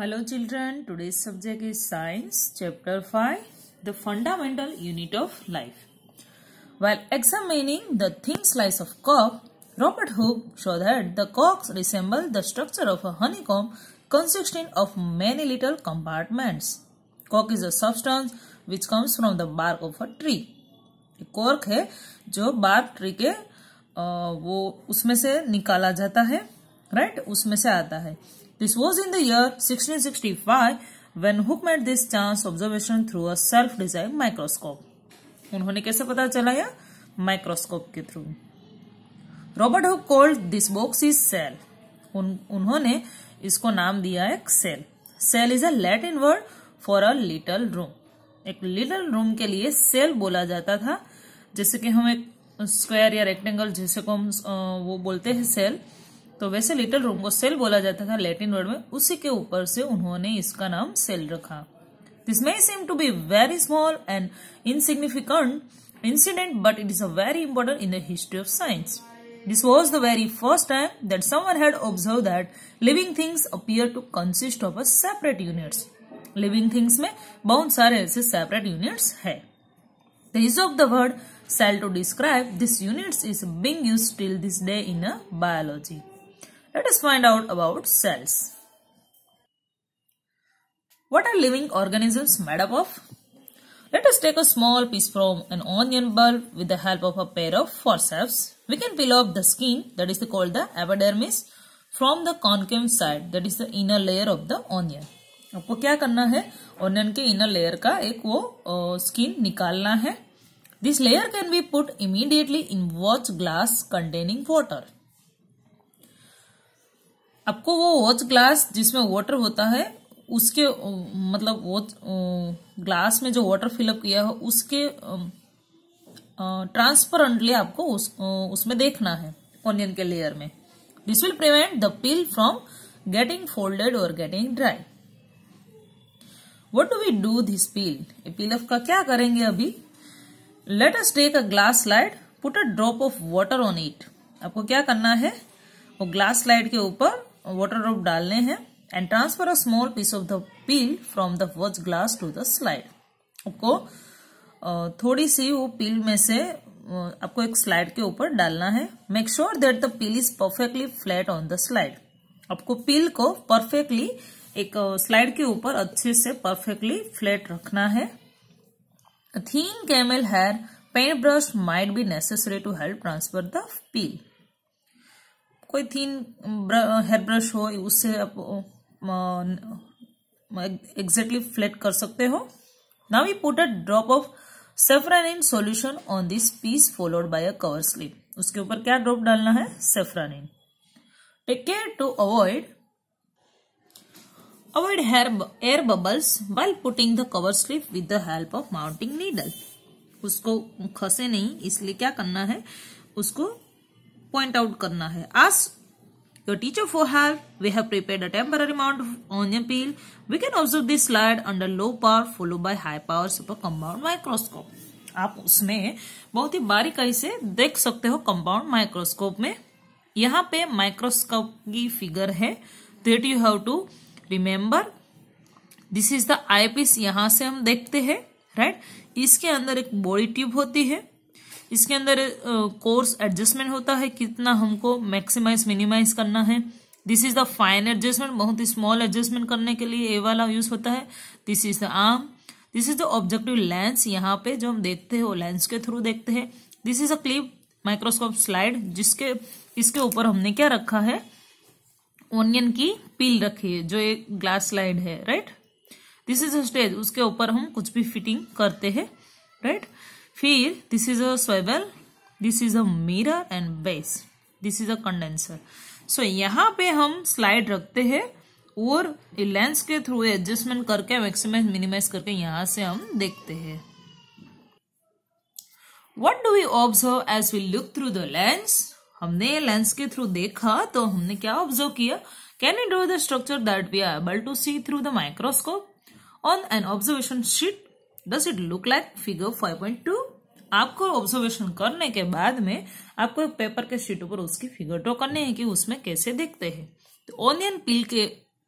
Hello children today subject is science chapter five the fundamental unit of life well examining the thin slice of Kock Robert Hooke show that the COX resemble the structure of a honeycomb consisting of many little compartments Kock is a substance which comes from the bark of a tree cork है जो bark tree के वो उसमें से निकाला जाता है right right? उसमें से आता है this was in the year 1665 when Hooke made observation through a design microscope उन्होंने कैसे पता चला या माइक्रोस्कोप के through Robert Hooke called this box is cell उन्होंने इसको नाम दिया है cell cell is a Latin word for a little room एक लिटल रूम के लिए सेल बोला जाता था जैसे कि हम एक स्क्वायर या रेक्टेंगल जैसे को हम वो बोलते हैं सेल तो वैसे लिटिल रूम को सेल बोला जाता था लेटिन वर्ड में उसी के ऊपर से उन्होंने इसका नाम सेल रखा this may seem to be very small and insignificant incident but it is a very important in the history of science this was the very first time that someone had observe that living things appear to consist of a separate units living things में बहुत सारे ऐसे separate units है the use of the word cell to describe this units is being use till this day in a biology Let us find out about cells. What are living organisms made up of? Let us take a small piece from an onion bulb with the help of a pair of forceps. We can peel off the skin that is called the epidermis from the concave side that is the inner layer of the onion. आपको क्या करना है onion के inner layer का एक वो skin निकालना है this layer can be put immediately in watch glass containing water आपको वो वॉच ग्लास जिसमें वाटर होता है उसके मतलब वो ग्लास में जो वाटर फिलअप किया हो उसके ट्रांसपरेंटली आपको उस, उसमें देखना है ऑनियन के लेयर में this will prevent the peel from getting folded और getting dry What do we do this peel? A peel off का क्या करेंगे अभी let us take a glass slide, put a drop of water on it आपको क्या करना है वो ग्लास स्लाइड के ऊपर वाटर ड्रॉप डालने हैं and transfer a small piece of the peel from the watch glass to the slide आपको थोड़ी सी वो पील में से आपको एक स्लाइड के ऊपर डालना है make sure that the peel is perfectly flat on the slide आपको पील को परफेक्टली एक स्लाइड के ऊपर अच्छे से परफेक्टली फ्लैट रखना है thin camel hair paint brush might be necessary to help transfer the peel कोई थीन हेयर ब्रश हो उससे आप एग्जैक्टली फ्लैट कर सकते हो now you put a drop of in solution on this piece followed by a cover slip उसके ऊपर क्या ड्रॉप डालना है safranin take care to avoid avoid hair air bubbles while putting the cover slip with the help of mounting needle उसको खसे नहीं इसलिए क्या करना है उसको पॉइंट आउट करना है आज your teacher for have we have prepared a temporary amount onion peel we can observe this slide under low power follow by high power super compound microscope आप उसमें बहुत ही बारीकाई से देख सकते हो कंपाउंड माइक्रोस्कोप में यहाँ पे माइक्रोस्कोप की फिगर है that you have to remember this is the eyepiece यहां से हम देखते हैं राइट right? इसके अंदर एक बॉडी ट्यूब होती है इसके अंदर कोर्स एडजस्टमेंट होता है कितना हमको मैक्सिमाइज मिनिमाइज करना है this is the fine adjustment बहुत ही स्मॉल एडजस्टमेंट करने के लिए ए वाला यूज होता है this is the arm this is the objective lens यहाँ पे जो हम देखते हैं वो लेंस के थ्रू देखते हैं this is a clip microscope slide जिसके इसके ऊपर हमने क्या रखा है ओनियन की पील रखी है जो एक ग्लास स्लाइड है right this is a stage उसके ऊपर हम कुछ भी फिटिंग करते हैं राइट right? फिर this is a swivel this is a mirror and base this is a condenser so यहाँ पे हम स्लाइड रखते हैं और लेंस के थ्रू एडजस्टमेंट करके मैक्सिमाइज मिनिमाइज करके यहाँ से हम देखते हैं what do we observe as we look through the lens हमने लेंस के थ्रू देखा तो हमने क्या ऑब्जर्व किया can you draw the structure that we are able to see through the microscope on an observation sheet does it look like figure 5.2 आपको observation करने के बाद में आपको पेपर के शीट पर उसकी फिगर ड्रॉ करने है कि उसमें कैसे देखते हैं तो ऑनियन पील के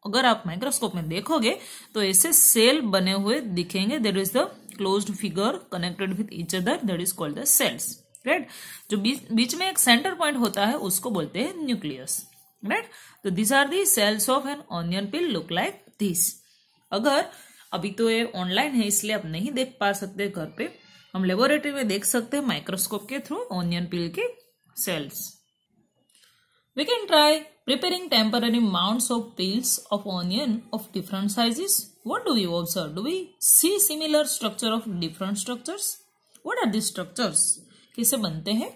अगर आप माइक्रोस्कोप में देखोगे तो ऐसे सेल बने हुए दिखेंगे there is the close figure connected with each other that is called the cells right जो बीच बीच में एक सेंटर पॉइंट होता है उसको बोलते हैं न्यूक्लियस राइट तो this are the cells of an onion peel look like this अगर अभी तो ये ऑनलाइन है इसलिए आप नहीं देख पा सकते घर पे हम लेबोरेटरी में देख सकते हैं माइक्रोस्कोप के थ्रू ऑनियन पिल के cells we can try preparing temporary mount of peels of onion of different sizes what do you observe do we see similar structure of different structure what are the structures कैसे बनते हैं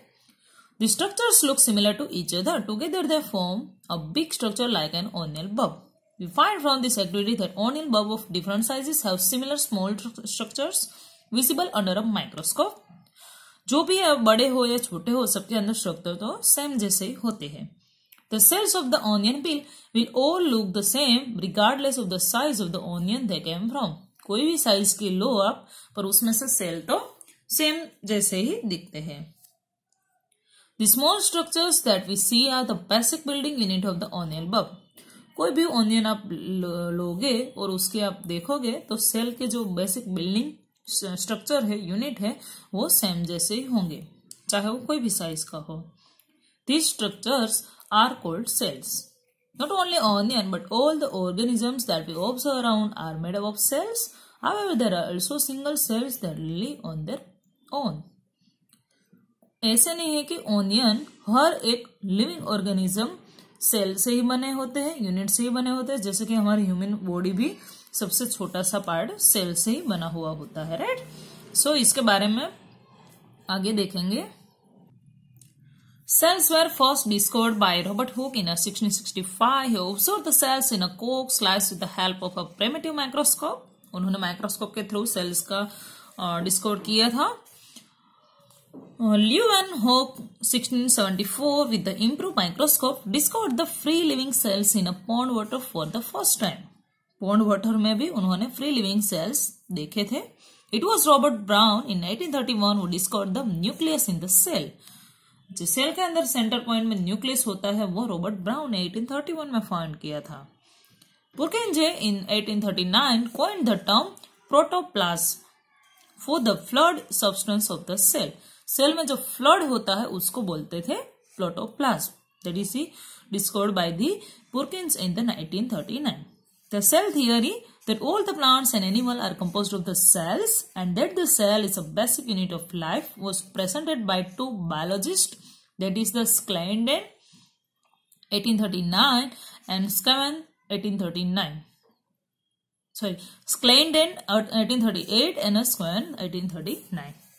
the structures look similar to each other together they form a big structure like an onion बब We find from this activity that onion bulb of different sizes have similar small structures visible under a microscope. जो भी बड़े हो या छोटे हो सबके अंदर स्ट्रक्चर तो सेम जैसे ही होते हैं the cells of the onion peel will all look the same regardless of the size of the onion they came from कोई भी साइज के लो आप पर उसमें से सेल तो सेम जैसे ही दिखते हैं the small structures that we see are the basic building unit of the onion बब कोई भी ऑनियन आप लोगे और उसके आप देखोगे तो सेल के जो बेसिक बिल्डिंग स्ट्रक्चर है यूनिट है वो सेम जैसे ही होंगे चाहे वो कोई भी साइज का हो these structures are called cells not only onion but all the organisms that we observe around are made up of cells there are also single cells the on their own ऐसे नहीं है कि onion हर एक living organism cell से ही बने होते हैं unit से ही बने होते हैं जैसे कि हमारे ह्यूमन बॉडी भी सबसे छोटा सा पार्ट सेल से ही बना हुआ होता है राइट सो so, इसके बारे में आगे देखेंगे cells were first discovered by Robert Hooke in cells in कोक slice with of a primitive microscope उन्होंने माइक्रोस्कोप के थ्रू सेल्स का डिस्कवर किया था Uh, Leeuwenhoek 1674 with the improved microscope discovered the free living cells in a pond water for the first time. Pond water में भी उन्होंने free living cells देखे थे it was Robert Brown in 1931 वो discover the nucleus in the cell जो cell के अंदर centre point में न्यूक्लियस होता है वो रॉबर्ट ब्राउन ने 1831 में फाइंड किया था Purkinje in 1839 coin the term protoplasm for the fluid substance of the cell cell में जो फ्लड होता है उसको बोलते थे protoplasm that is see discovered by the Purkinje in the 1939 the cell theory that all the plants and animal are composed of the cells and that the cell is a basic unit of life was presented by two biologist that is the स्क्लेंडन 1839 and Schwann 1839 Sorry, Sclaenden, uh, eighteen thirty eight, and Sclaen, eighteen thirty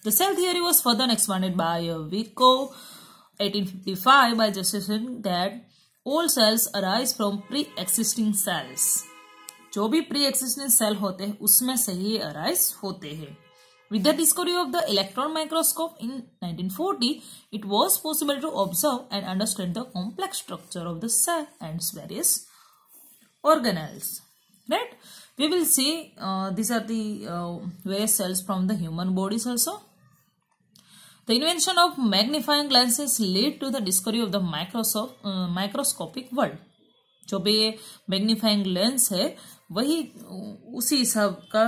The cell theory was further expanded by uh, Vico 1855 by suggesting that all cells arise from pre-existing cells. जो भी pre-existing cell होते हैं उसमें से ही arise होते हैं With the discovery of the electron microscope in 1940, it was possible to observe and understand the complex structure of the cell and its various organelles. Right? We will see uh, these are the uh, various cells from the human bodies also. The invention of magnifying lenses led to the discovery of the microscope, uh, microscopic world. जो भी ये magnifying lens है वही उसी हिसाब का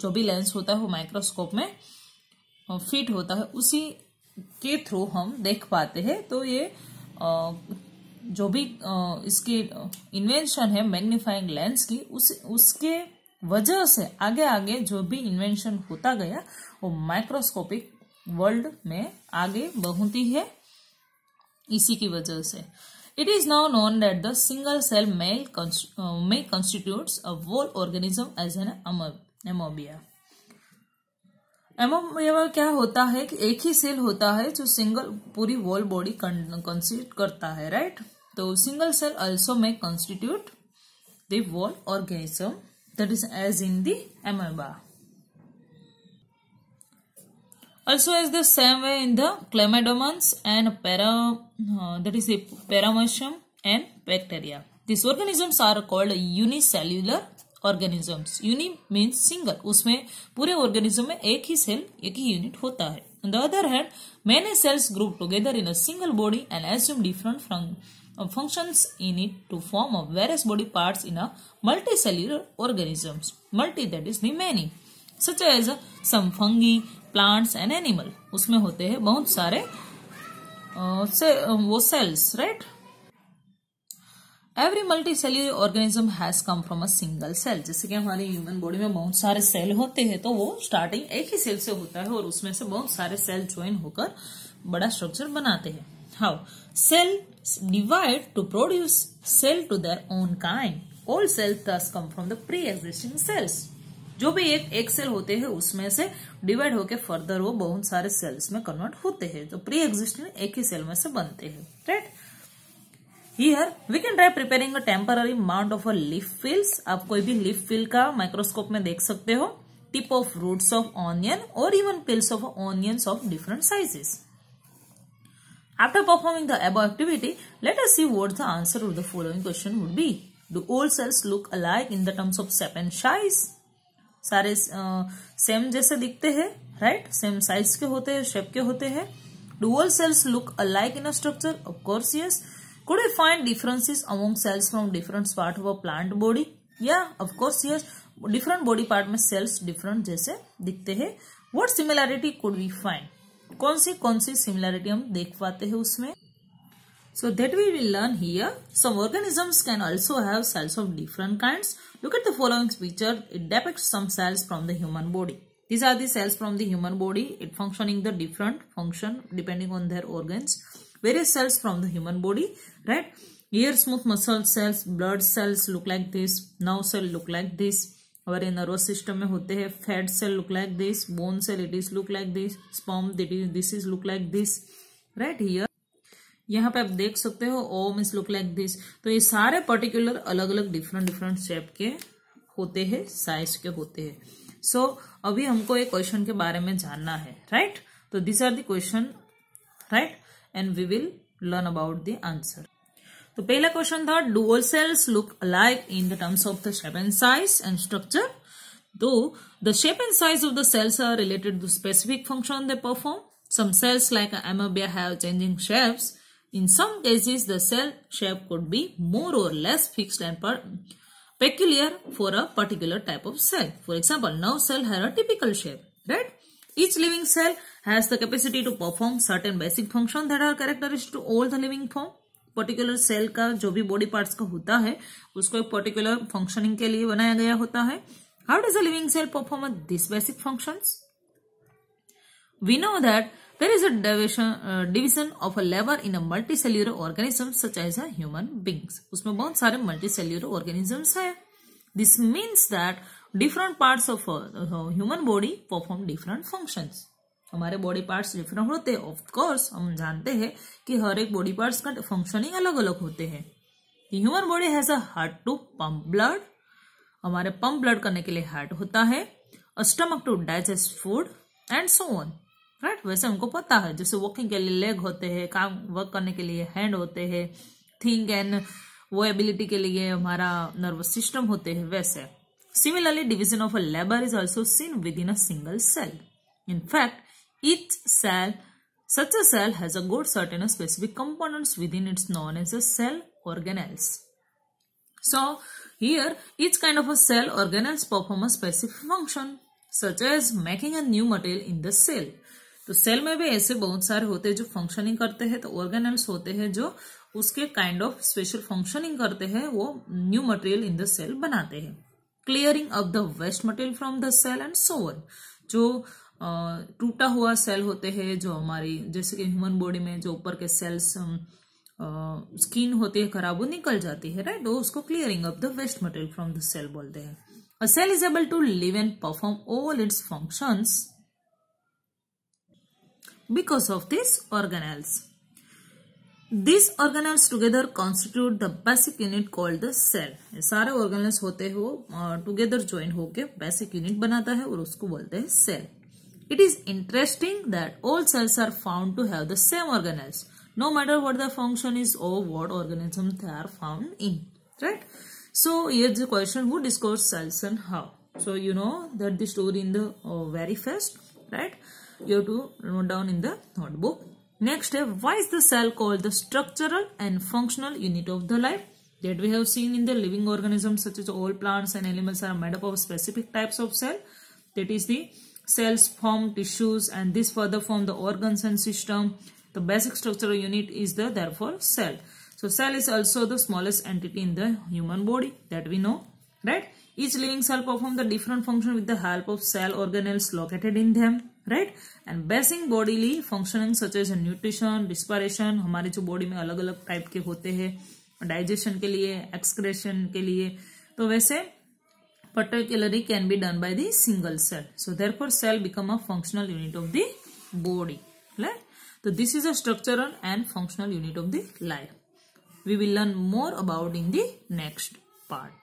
जो भी लेंस होता है वो माइक्रोस्कोप में फिट होता है उसी के थ्रू हम देख पाते हैं तो ये जो भी इसकी इन्वेंशन है मैग्नीफाइंग लेंस की उस उसके वजह से आगे आगे जो भी इन्वेंशन होता गया वो माइक्रोस्कोपिक वर्ल्ड में आगे बढ़ती है इसी की वजह से it is now known that the single cell may const constitute a whole organism as an amoeba amoeba क्या होता है कि एक ही सेल होता है जो सिंगल पूरी वोल बॉडी कंस्टिट्यूट करता है राइट तो single cell also may constitute the organism that is as in the amoeba also as the same way in the chlamydomans and para uh, that is the paramecium and bacteria these organisms are called unicellular organisms uni means single usme pure organism mein ek hi cell ek hi unit hota hai on the other hand many cells group together in a single body and assume different from functions in it to form a various body parts in a multicellular organisms multi that is many such as some fungi plants and animal उसमें होते हैं बहुत सारे वो cells right every multicellular organism has come from a single cell जैसे कि हमारे human body में बहुत सारे सेल होते हैं तो वो स्टार्टिंग एक ही सेल से होता है और उसमें से बहुत सारे सेल ज्वाइन होकर बड़ा स्ट्रक्चर बनाते हैं how cell divide to produce cell to their own kind all cells thus come from the pre existing cells जो भी एक एक सेल होते हैं उसमें से डिवाइड होकर फर्दर वो बहुत सारे सेल्स में कन्वर्ट होते हैं जो प्री एग्जिस्टिंग एक ही सेल में से बनते हैं right here we can try preparing a temporary mount of a leaf peels आप कोई भी लिफ फील का माइक्रोस्कोप में देख सकते हो tip of roots of onion और even peels of onions of different sizes After performing the above activity, let us see what the answer to the following question would be. Do all cells look alike in the terms of sap and size? सारे same जैसे दिखते हैं right same size के होते हैं shape के होते हैं do all cells look alike in a structure of course yes could you find differences among cells from different part of a plant body या of course yes different body part में cells different जैसे दिखते हैं what similarity could we find कौन सी कौन सी similarity हम देख पाते हैं उसमें So that we will learn here. Some organisms can also have cells of different kinds. Look at the following picture. It depicts some cells from the human body. These are the cells from the human body. It functioning the different function depending on their organs. Various cells from the human body, right? Ear smooth muscle cells, blood cells look like this. Now cell look like this. Our nervous system में होते हैं Fat cell look like this. Bone cell it is look like this. Sperm it is, this is look like this. Right here. यहाँ पे आप देख सकते हो ओम इज लुक लाइक दिस तो ये सारे पर्टिकुलर अलग अलग डिफरेंट डिफरेंट शेप के होते हैं साइज के होते हैं सो so, अभी हमको एक क्वेश्चन के बारे में जानना है राइट तो this are question right and we will learn about the answer तो पहला क्वेश्चन था do all cells look alike in the terms of the shape and size and structure though the shape and size of the cells are related to specific function they perform some cells like amoeba have changing shapes In some cases, the cell shape could be more or less fixed and peculiar for a particular type of cell. For example, nerve cell has a typical shape, right? Each living cell has the capacity to perform certain basic function that are characteristic to all the living form. Particular cell का जो भी body parts का होता है उसको एक particular functioning के लिए बनाया गया होता है how does a living cell perform this basic functions we know that There is a division, uh, division of a labor in a multicellular organism such as a human beings. उसमें बहुत सारे multicellular organisms हैं. This means that different parts of a, uh, human body perform different functions. हमारे body parts different होते हैं of course हम जानते हैं कि हर एक बॉडी पार्ट्स का फंक्शनिंग अलग अलग होते हैं human body has a heart to pump blood हमारे पंप ब्लड करने के लिए हार्ट होता है stomach to digest food and so on right वैसे उनको पता है जैसे वॉकिंग के लिए लेग होते हैं काम वर्क करने के लिए हैंड होते हैं थिंक एंड वो एबिलिटी के लिए हमारा नर्वस सिस्टम होते हैं वैसे similarly division of a labour is also seen with in a cell in fact each cell such a cell has a good in specific components with in its known as a cell organise so here each kind of a cell organise perform a specific function such as making a new material in the cell तो cell में भी ऐसे बहुत सारे होते हैं जो functioning करते हैं तो ऑर्गेनल्स होते हैं जो उसके काइंड ऑफ स्पेशल फंक्शनिंग करते हैं वो new material in the cell बनाते हैं clearing of the waste material from the cell and so on जो टूटा हुआ सेल होते हैं जो हमारी जैसे कि ह्यूमन बॉडी में जो ऊपर के सेल्स स्किन होती है खराब वो निकल जाती है राइट वो तो उसको clearing of the waste material from the cell बोलते हैं cell is able to live and perform all its functions because of these organelles. These organelles together constitute the basic unit called the cell. सारे organelles होते हो together join होके basic unit बनाता है और उसको बोलते हैं cell. It is interesting that all cells are found to have the same organelles, no matter what the function is or what organism they are found in. Right? So here the question who discovered cells and how. So you know that the story in the uh, very first, right? you have to note down in the notebook. Next step, why is the cell called the structural and functional unit of the life? That we have seen in the living organisms such as all plants and animals are made up of specific types of cell. That is the cells form tissues and this further form the organs and system. The basic structural unit is the therefore cell. So cell is also the smallest entity in the human body that we know, right? Each living cell perform the different function with the help of cell organelles located in them, right? And basic bodily functioning such as nutrition, respiration, हमारे जो body में अलग अलग type के होते हैं digestion के लिए excretion के लिए तो वैसे particularly can be done by the single cell. So therefore cell become a functional unit of the body. Right? So this is a structural and functional unit of the life. We will learn more about in the next part.